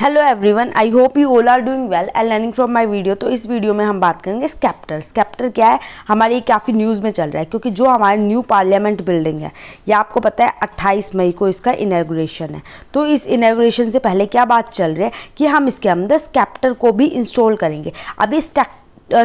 hello everyone I hope you all are doing well and learning from my video तो इस video में हम बात करेंगे स्कैप्टर स्कैप्टर क्या है हमारे काफ़ी न्यूज़ में चल रहा है क्योंकि जो हमारे न्यू पार्लियामेंट बिल्डिंग है ये आपको पता है 28 मई को इसका इनाग्रेशन है तो इस इनाग्रेशन से पहले क्या बात चल रही है कि हम इसके अंदर स्कैप्टर को भी इंस्टॉल करेंगे अब ये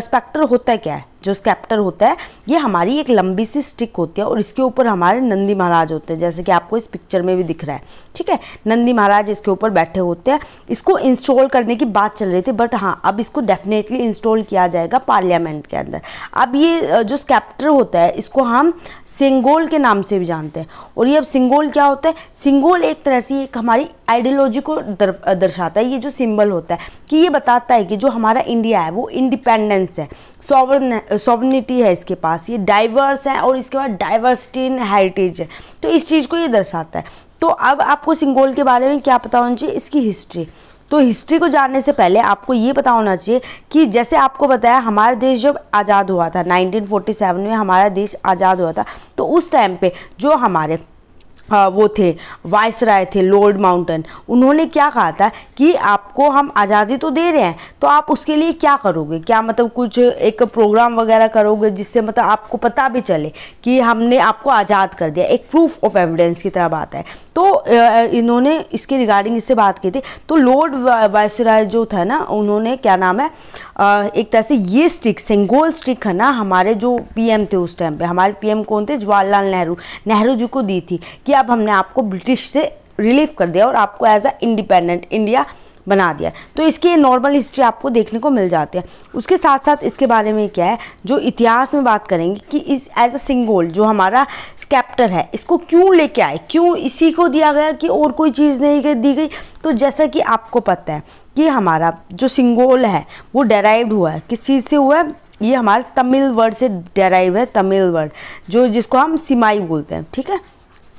स्पेक्टर होता है क्या है जो स्कैप्टर होता है ये हमारी एक लंबी सी स्टिक होती है और इसके ऊपर हमारे नंदी महाराज होते हैं जैसे कि आपको इस पिक्चर में भी दिख रहा है ठीक है नंदी महाराज इसके ऊपर बैठे होते हैं इसको इंस्टॉल करने की बात चल रही थी बट हाँ अब इसको डेफिनेटली इंस्टॉल किया जाएगा पार्लियामेंट के अंदर अब ये जो स्कैप्टर होता है इसको हम सिंगोल के नाम से भी जानते हैं और ये अब सिंगोल क्या होता है सिंगोल एक तरह से एक हमारी आइडियोलॉजी को दर, दर्शाता है ये जो सिंबल होता है कि ये बताता है कि जो हमारा इंडिया है वो इंडिपेंडेंस है सॉवरन सॉवनिटी uh, है इसके पास ये डाइवर्स है और इसके बाद डाइवर्सिटी इन हेरिटेज है तो इस चीज़ को ये दर्शाता है तो अब आपको सिंगोल के बारे में क्या पता होना चाहिए इसकी हिस्ट्री तो हिस्ट्री को जानने से पहले आपको ये पता होना चाहिए कि जैसे आपको बताया हमारा देश जब आज़ाद हुआ था 1947 में हमारा देश आज़ाद हुआ था तो उस टाइम पे जो हमारे वो थे वाइस राय थे लॉर्ड माउंटन उन्होंने क्या कहा था कि आपको हम आज़ादी तो दे रहे हैं तो आप उसके लिए क्या करोगे क्या मतलब कुछ एक प्रोग्राम वगैरह करोगे जिससे मतलब आपको पता भी चले कि हमने आपको आज़ाद कर दिया एक प्रूफ ऑफ एविडेंस की तरह बात है तो इन्होंने इसके रिगार्डिंग इससे बात की थी तो लॉर्ड वाइस राय जो था ना उन्होंने क्या नाम है एक तरह से ये स्टिक सेंगोल स्टिक है ना हमारे जो पी थे उस टाइम पर हमारे पी कौन थे जवाहरलाल नेहरू नेहरू जी को दी थी कि अब हमने आपको ब्रिटिश से रिलीफ कर दिया और आपको एज अ इंडिपेंडेंट इंडिया बना दिया तो इसकी नॉर्मल हिस्ट्री आपको देखने को मिल जाती है उसके साथ साथ इसके बारे में क्या है जो इतिहास में बात करेंगे कि इस एज अ सिंगोल जो हमारा स्कैप्टर है इसको क्यों लेके आए क्यों इसी को दिया गया कि और कोई चीज़ नहीं दी गई तो जैसा कि आपको पता है कि हमारा जो सिंगोल है वो डेराइव्ड हुआ है किस चीज़ से हुआ है ये हमारे तमिल वर्ड से डेराइव है तमिल वर्ड जो जिसको हम सिमाई बोलते हैं ठीक है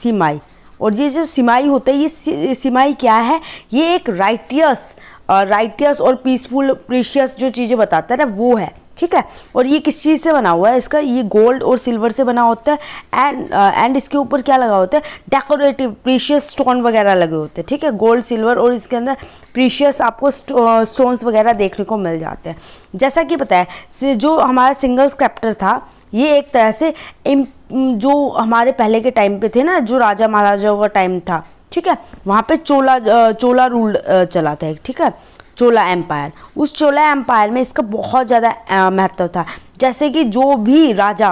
सिमाई और ये जो सिमाई होता है ये सिमाई क्या है ये एक राइटियस राइटियस और पीसफुल प्रीशियस जो चीज़ें बताता है ना वो है ठीक है और ये किस चीज़ से बना हुआ है इसका ये गोल्ड और सिल्वर से बना होता है एंड एंड इसके ऊपर क्या लगा होता है डेकोरेटिव प्रीशियस स्टोन वगैरह लगे होते हैं ठीक है गोल्ड सिल्वर और इसके अंदर प्रीशियस आपको स्टोन्स वगैरह देखने को मिल जाते हैं जैसा कि पता है जो हमारा सिंगल स्क्रैप्टर था ये एक तरह से जो हमारे पहले के टाइम पे थे ना जो राजा महाराजाओं का टाइम था ठीक है वहाँ पे चोला चोला रूल चला था एक ठीक है चोला एम्पायर उस चोला एम्पायर में इसका बहुत ज़्यादा महत्व था जैसे कि जो भी राजा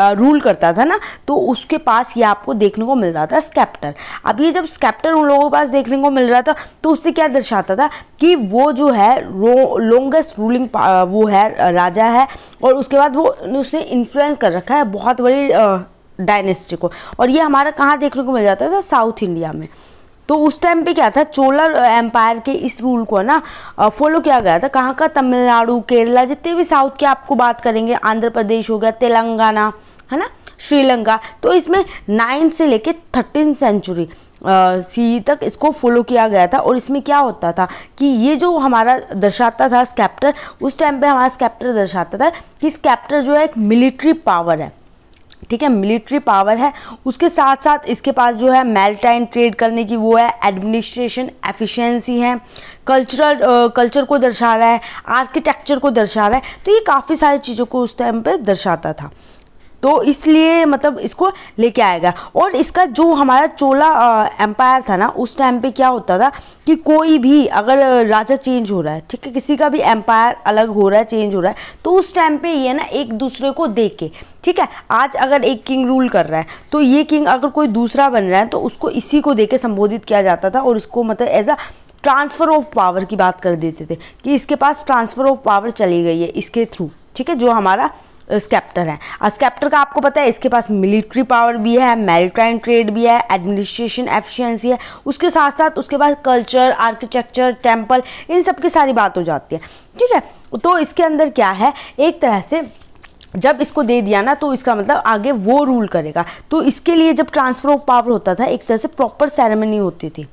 रूल करता था ना तो उसके पास ये आपको देखने को मिल रहा था स्कैप्टर अब ये जब स्कैप्टर उन लोगों के पास देखने को मिल रहा था तो उससे क्या दर्शाता था कि वो जो है लॉन्गेस्ट रूलिंग वो है राजा है और उसके बाद वो उसने इन्फ्लुएंस कर रखा है बहुत बड़ी डायनेस्टी को और ये हमारा कहाँ देखने को मिल जाता था साउथ इंडिया में तो उस टाइम पे क्या था चोला एम्पायर के इस रूल को है ना फॉलो किया गया था कहाँ का तमिलनाडु केरला जितने भी साउथ के आपको बात करेंगे आंध्र प्रदेश हो गया तेलंगाना है ना श्रीलंका तो इसमें नाइन्थ से लेके थर्टीन सेंचुरी सी तक इसको फॉलो किया गया था और इसमें क्या होता था कि ये जो हमारा दर्शाता था स्कैप्टर उस टाइम पे हमारा स्कैप्टर दर्शाता था कि स्कैप्टर जो है एक मिलिट्री पावर है ठीक है मिलिट्री पावर है उसके साथ साथ इसके पास जो है मेलटाइन ट्रेड करने की वो है एडमिनिस्ट्रेशन एफिशिएंसी है कल्चरल कल्चर को दर्शा रहा है आर्किटेक्चर को दर्शा रहा है तो ये काफ़ी सारी चीज़ों को उस टाइम पर दर्शाता था तो इसलिए मतलब इसको लेके आएगा और इसका जो हमारा चोला एम्पायर था ना उस टाइम पे क्या होता था कि कोई भी अगर राजा चेंज हो रहा है ठीक है किसी का भी एम्पायर अलग हो रहा है चेंज हो रहा है तो उस टाइम पे ये ना एक दूसरे को दे के ठीक है आज अगर एक किंग रूल कर रहा है तो ये किंग अगर कोई दूसरा बन रहा है तो उसको इसी को दे के संबोधित किया जाता था और इसको मतलब as a transfer of power की बात कर देते थे कि इसके पास ट्रांसफ़र ऑफ पावर चली गई है इसके थ्रू ठीक है जो हमारा स्केप्टर है और स्केप्टर का आपको पता है इसके पास मिलिट्री पावर भी है मेरीटाइम ट्रेड भी है एडमिनिस्ट्रेशन एफिशिएंसी है उसके साथ साथ उसके पास कल्चर आर्किटेक्चर टेम्पल इन सब की सारी बात हो जाती है ठीक है तो इसके अंदर क्या है एक तरह से जब इसको दे दिया ना तो इसका मतलब आगे वो रूल करेगा तो इसके लिए जब ट्रांसफ़र ऑफ पावर होता था एक तरह से प्रॉपर सेरेमनी होती थी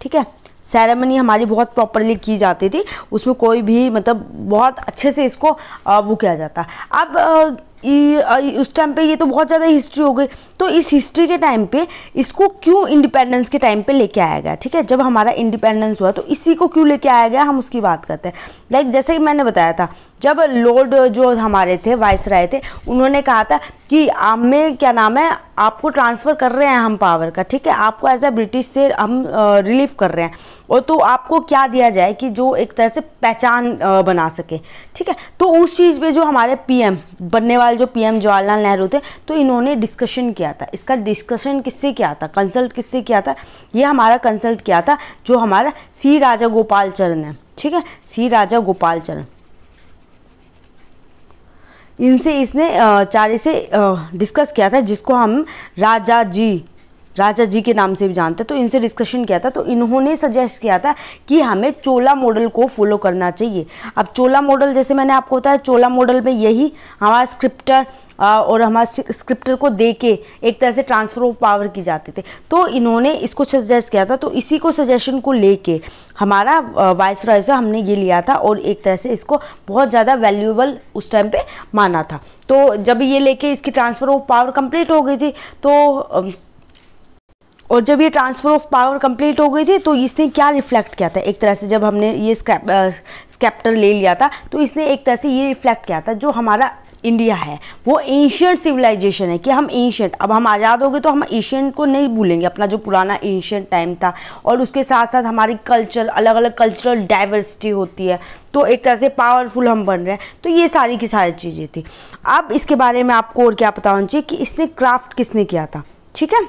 ठीक है सेरेमनी हमारी बहुत प्रॉपरली की जाती थी उसमें कोई भी मतलब बहुत अच्छे से इसको वो किया जाता अब उस टाइम पे ये तो बहुत ज़्यादा हिस्ट्री हो गई तो इस हिस्ट्री के टाइम पे इसको क्यों इंडिपेंडेंस के टाइम पे लेके आया गया ठीक है जब हमारा इंडिपेंडेंस हुआ तो इसी को क्यों लेके आया गया हम उसकी बात करते हैं लाइक जैसे कि मैंने बताया था जब लॉर्ड जो हमारे थे वाइस राय थे उन्होंने कहा था कि हमें क्या नाम है आपको ट्रांसफ़र कर रहे हैं हम पावर का ठीक है आपको एज अ ब्रिटिश से हम रिलीफ कर रहे हैं और तो आपको क्या दिया जाए कि जो एक तरह से पहचान बना सके ठीक है तो उस चीज़ पे जो हमारे पीएम बनने वाले जो पीएम जवाहरलाल नेहरू थे तो इन्होंने डिस्कशन किया था इसका डिस्कशन किससे किया था कंसल्ट किससे किया था ये हमारा कंसल्ट किया था जो हमारा सी राजा गोपाल चरण है ठीक है सी राजा गोपाल चरण इनसे इसने चार से डिस्कस किया था जिसको हम राजा जी राजा जी के नाम से भी जानते तो इनसे डिस्कशन किया था तो इन्होंने सजेस्ट किया था कि हमें चोला मॉडल को फॉलो करना चाहिए अब चोला मॉडल जैसे मैंने आपको बताया चोला मॉडल में यही हमारा स्क्रिप्टर और हमारे स्क्रिप्टर को दे के एक तरह से ट्रांसफर ऑफ पावर की जाते थे तो इन्होंने इसको सजेस्ट किया था तो इसी को सजेशन को लेके हमारा वाइस रॉय से हमने ये लिया था और एक तरह से इसको बहुत ज़्यादा वैल्यूएबल उस टाइम पे माना था तो जब ये लेके इसकी ट्रांसफ़र ऑफ पावर कंप्लीट हो गई थी तो और जब ये ट्रांसफ़र ऑफ पावर कंप्लीट हो गई थी तो इसने क्या रिफ्लेक्ट किया था एक तरह से जब हमने ये स्कैप्टर ले लिया था तो इसने एक तरह से ये रिफ्लेक्ट किया था जो हमारा इंडिया है वो एंशियंट सिविलाइजेशन है कि हम एंशियंट अब हम आज़ाद हो गए तो हम एशियंट को नहीं भूलेंगे अपना जो पुराना एंशियंट टाइम था और उसके साथ साथ हमारी कल्चर अलग अलग कल्चरल डाइवर्सिटी होती है तो एक तरह से पावरफुल हम बन रहे हैं तो ये सारी की सारी चीज़ें थी अब इसके बारे में आपको और क्या बताना चाहिए कि इसने क्राफ्ट किसने किया था ठीक है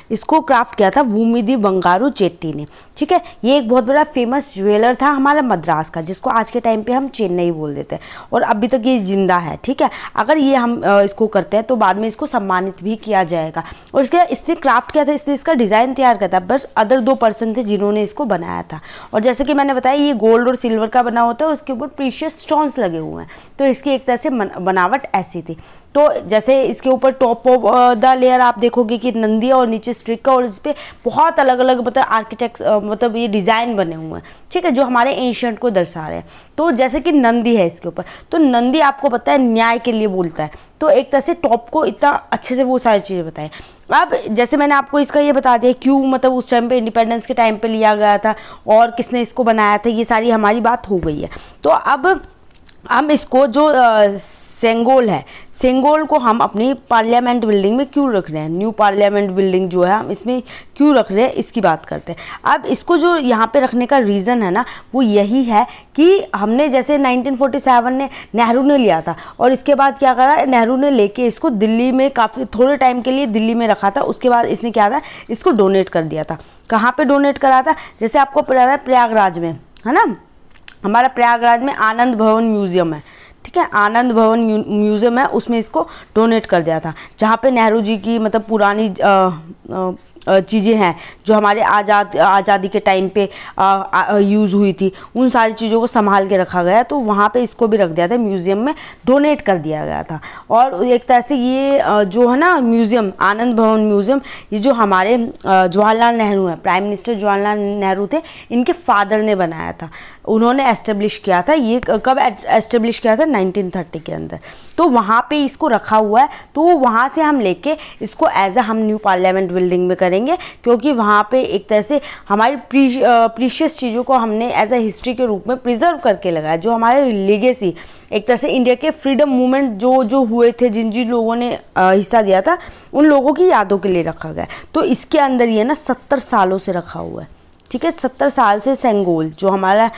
इसको क्राफ्ट किया था भूमिधि बंगारू चेट्टी ने ठीक है ये एक बहुत बड़ा फेमस ज्वेलर था हमारा मद्रास का जिसको आज के टाइम पे हम चेन्नई बोल देते हैं और अभी तक ये जिंदा है ठीक है अगर ये हम इसको करते हैं तो बाद में इसको सम्मानित भी किया जाएगा और इसके इसने क्राफ्ट किया था इसने इसका डिज़ाइन तैयार किया था बस अदर दो पर्सन थे जिन्होंने इसको बनाया था और जैसे कि मैंने बताया ये गोल्ड और सिल्वर का बना होता है उसके ऊपर प्रीशियस स्टोन्स लगे हुए हैं तो इसकी एक तरह से बनावट ऐसी थी तो जैसे इसके ऊपर टॉप ऑफ द लेयर आप देखोगे कि नंदी और नीचे डिस्ट्रिक्ट का और इस पर बहुत अलग अलग मतलब आर्किटेक्ट मतलब ये डिज़ाइन बने हुए हैं ठीक है जो हमारे एंशंट को दर्शा रहे हैं तो जैसे कि नंदी है इसके ऊपर तो नंदी आपको पता है न्याय के लिए बोलता है तो एक तरह से टॉप को इतना अच्छे से वो सारी चीज़ें बताएं अब जैसे मैंने आपको इसका ये बता दिया क्यों मतलब उस टाइम पे इंडिपेंडेंस के टाइम पे लिया गया था और किसने इसको बनाया था ये सारी हमारी बात हो गई है तो अब हम इसको जो आ, सेंगोल है सेंगोल को हम अपनी पार्लियामेंट बिल्डिंग में क्यों रख रहे हैं न्यू पार्लियामेंट बिल्डिंग जो है हम इसमें क्यों रख रहे हैं इसकी बात करते हैं अब इसको जो यहाँ पे रखने का रीज़न है ना वो यही है कि हमने जैसे 1947 ने नेहरू ने लिया था और इसके बाद क्या करा नेहरू ने लेके इसको दिल्ली में काफ़ी थोड़े टाइम के लिए दिल्ली में रखा था उसके बाद इसने क्या था इसको डोनेट कर दिया था कहाँ पर डोनेट करा था जैसे आपको पता है प्रयागराज में है ना हमारा प्रयागराज में आनंद भवन म्यूज़ियम है ठीक है आनंद भवन म्यूज़ियम है उसमें इसको डोनेट कर दिया था जहाँ पे नेहरू जी की मतलब पुरानी आ, आ, चीज़ें हैं जो हमारे आज़ाद आज़ादी के टाइम पे यूज़ हुई थी उन सारी चीज़ों को संभाल के रखा गया तो वहाँ पे इसको भी रख दिया था म्यूज़ियम में डोनेट कर दिया गया था और एक तरह से ये जो है ना म्यूज़ियम आनंद भवन म्यूज़ियम ये जो हमारे जवाहरलाल नेहरू हैं प्राइम मिनिस्टर जवाहरलाल नेहरू थे इनके फादर ने बनाया था उन्होंने एस्टेब्लिश किया था ये कब एस्टेब्लिश किया था नाइनटीन के अंदर तो वहाँ पर इसको रखा हुआ है तो वहाँ से हम ले इसको एज अ हम न्यू पार्लियामेंट बिल्डिंग में करेंगे क्योंकि वहाँ पे एक तरह से हमारी प्रीशियस चीज़ों को हमने एज ए हिस्ट्री के रूप में प्रिजर्व करके लगाया जो हमारे लीगेसी एक तरह से इंडिया के फ्रीडम मूवमेंट जो जो हुए थे जिन जिन लोगों ने हिस्सा दिया था उन लोगों की यादों के लिए रखा गया तो इसके अंदर ये ना सत्तर सालों से रखा हुआ है ठीक है सत्तर साल से सेंगोल जो हमारा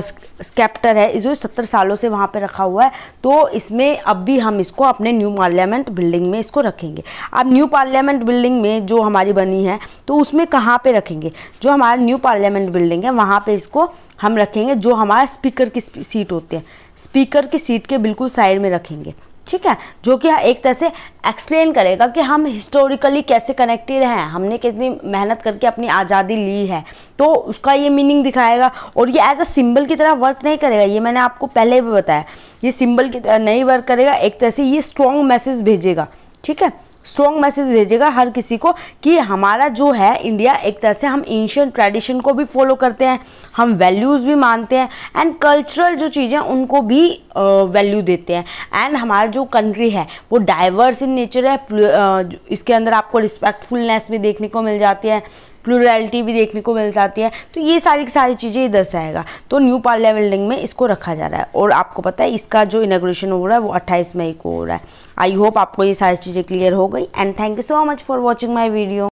स्कैप्टर है जो सत्तर सालों से वहाँ पे रखा हुआ है तो इसमें अब भी हम इसको अपने न्यू पार्लियामेंट बिल्डिंग में इसको रखेंगे अब न्यू पार्लियामेंट बिल्डिंग में जो हमारी बनी है तो उसमें कहाँ पे रखेंगे जो हमारा न्यू पार्लियामेंट बिल्डिंग है वहाँ पे इसको हम रखेंगे जो हमारा स्पीकर की सीट होती है स्पीकर की सीट के बिल्कुल साइड में रखेंगे ठीक है जो कि एक तरह से एक्सप्लेन करेगा कि हम हिस्टोरिकली कैसे कनेक्टेड हैं हमने कितनी मेहनत करके अपनी आज़ादी ली है तो उसका ये मीनिंग दिखाएगा और ये एज अ सिंबल की तरह वर्क नहीं करेगा ये मैंने आपको पहले भी बताया ये सिंबल की तरह नहीं वर्क करेगा एक तरह से ये स्ट्रॉन्ग मैसेज भेजेगा ठीक है स्ट्रॉन्ग मैसेज भेजेगा हर किसी को कि हमारा जो है इंडिया एक तरह से हम एंशियन ट्रेडिशन को भी फॉलो करते हैं हम वैल्यूज़ भी मानते हैं एंड कल्चरल जो चीज़ें उनको भी वैल्यू देते हैं एंड हमारा जो कंट्री है वो डाइवर्स इन नेचर है इसके अंदर आपको रिस्पेक्टफुलनेस भी देखने को मिल जाती है प्लूरलिटी भी देखने को मिल जाती है तो ये सारी की सारी चीज़ें इधर से आएगा तो न्यू पार्लिया बिल्डिंग में इसको रखा जा रहा है और आपको पता है इसका जो इनाग्रेशन हो रहा है वो अट्ठाईस मई को हो रहा है आई होप आपको ये सारी चीज़ें क्लियर हो गई and thank you so much for watching my video